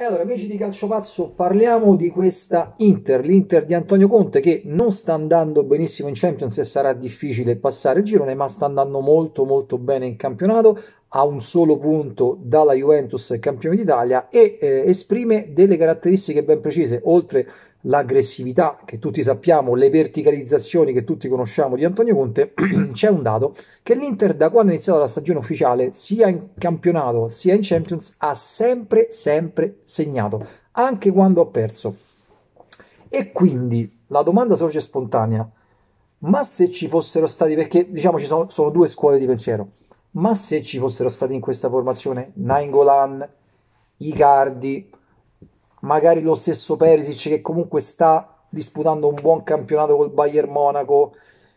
E allora, amici di Calcio Pazzo, parliamo di questa Inter, l'Inter di Antonio Conte che non sta andando benissimo in Champions e sarà difficile passare il girone, ma sta andando molto molto bene in campionato, ha un solo punto dalla Juventus campione d'Italia e eh, esprime delle caratteristiche ben precise, oltre l'aggressività che tutti sappiamo, le verticalizzazioni che tutti conosciamo di Antonio Conte, c'è un dato che l'Inter da quando è iniziata la stagione ufficiale, sia in campionato sia in Champions, ha sempre, sempre segnato, anche quando ha perso. E quindi la domanda sorge spontanea, ma se ci fossero stati, perché diciamo ci sono, sono due scuole di pensiero, ma se ci fossero stati in questa formazione Nainggolan, Icardi, magari lo stesso Perisic che comunque sta disputando un buon campionato col Bayern Monaco,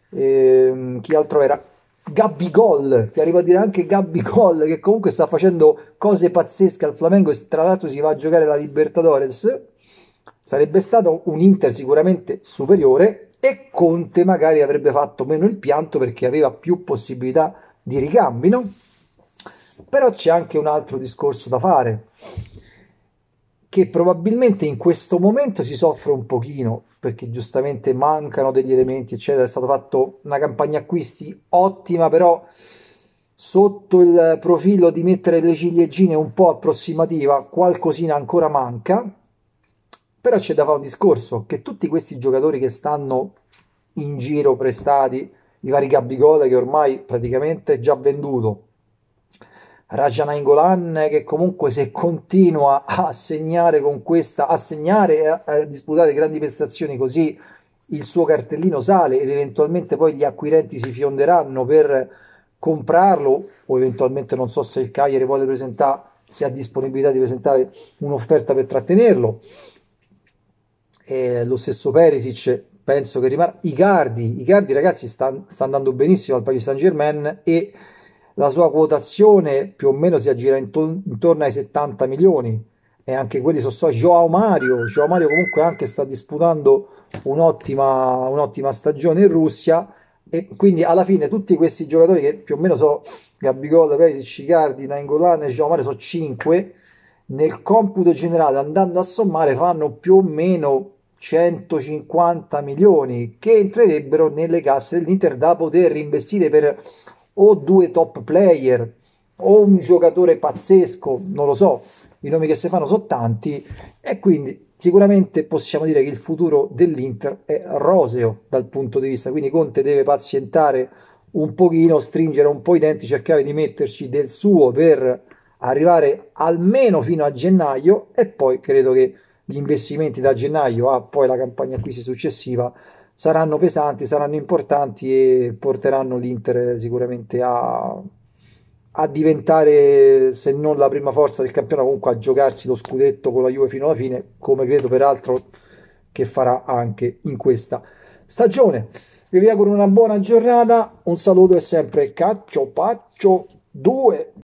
ehm, chi altro era? Gabby Gol, ti arrivo a dire anche Gabby Gol che comunque sta facendo cose pazzesche al Flamengo e tra l'altro si va a giocare la Libertadores, sarebbe stato un Inter sicuramente superiore e Conte magari avrebbe fatto meno il pianto perché aveva più possibilità di ricambi, no? Però c'è anche un altro discorso da fare che probabilmente in questo momento si soffre un pochino perché giustamente mancano degli elementi, eccetera. È stata fatta una campagna acquisti ottima, però sotto il profilo di mettere le ciliegine un po' approssimativa, qualcosina ancora manca. Però c'è da fare un discorso che tutti questi giocatori che stanno in giro prestati, i vari Gabigol che ormai praticamente è già venduto, Rajana Ingolan che comunque se continua a segnare con questa, a segnare e a, a, disputare grandi prestazioni così il suo cartellino sale ed eventualmente poi gli acquirenti si fionderanno per comprarlo o eventualmente non so se il Cagliari vuole presentare, se ha disponibilità di presentare un'offerta per trattenerlo. Eh, lo stesso Perisic penso che rimarrà. i Cardi ragazzi sta, sta andando benissimo al Paris Saint Germain e la sua quotazione più o meno si aggira intor- intorno ai 70 milioni e anche quelli sono stati Joao Mario Joao Mario comunque anche sta disputando un'ottima, un'ottima stagione in Russia e quindi alla fine tutti questi giocatori che più o meno sono Gabigol, Perisic, Cicardi, Nangolan e Joao Mario sono 5 nel computo generale andando a sommare fanno più o meno 150 milioni che entrerebbero nelle casse dell'Inter da poter investire per o due top player o un giocatore pazzesco, non lo so, i nomi che si fanno sono tanti e quindi sicuramente possiamo dire che il futuro dell'Inter è roseo dal punto di vista, quindi Conte deve pazientare un pochino, stringere un po' i denti, cercare di metterci del suo per arrivare almeno fino a gennaio e poi credo che gli investimenti da gennaio a ah, poi la campagna acquisti successiva saranno pesanti, saranno importanti e porteranno l'Inter sicuramente a, a diventare, se non la prima forza del campionato, comunque a giocarsi lo scudetto con la Juve fino alla fine, come credo peraltro che farà anche in questa stagione. Io vi auguro una buona giornata, un saluto e sempre caccio paccio 2.